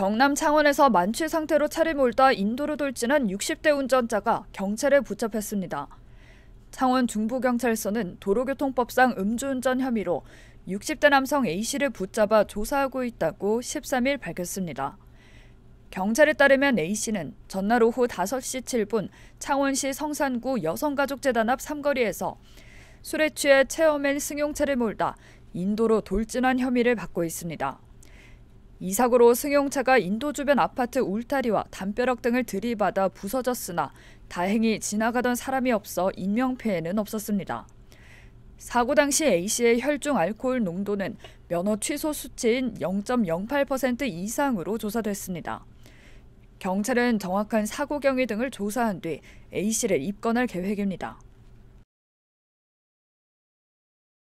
경남 창원에서 만취 상태로 차를 몰다 인도로 돌진한 60대 운전자가 경찰에 붙잡혔습니다. 창원 중부경찰서는 도로교통법상 음주운전 혐의로 60대 남성 A씨를 붙잡아 조사하고 있다고 13일 밝혔습니다. 경찰에 따르면 A씨는 전날 오후 5시 7분 창원시 성산구 여성가족재단 앞 삼거리에서 술에 취해 체어맨 승용차를 몰다 인도로 돌진한 혐의를 받고 있습니다. 이 사고로 승용차가 인도 주변 아파트 울타리와 담벼락 등을 들이받아 부서졌으나 다행히 지나가던 사람이 없어 인명피해는 없었습니다. 사고 당시 A씨의 혈중 알코올 농도는 면허 취소 수치인 0.08% 이상으로 조사됐습니다. 경찰은 정확한 사고 경위 등을 조사한 뒤 A씨를 입건할 계획입니다.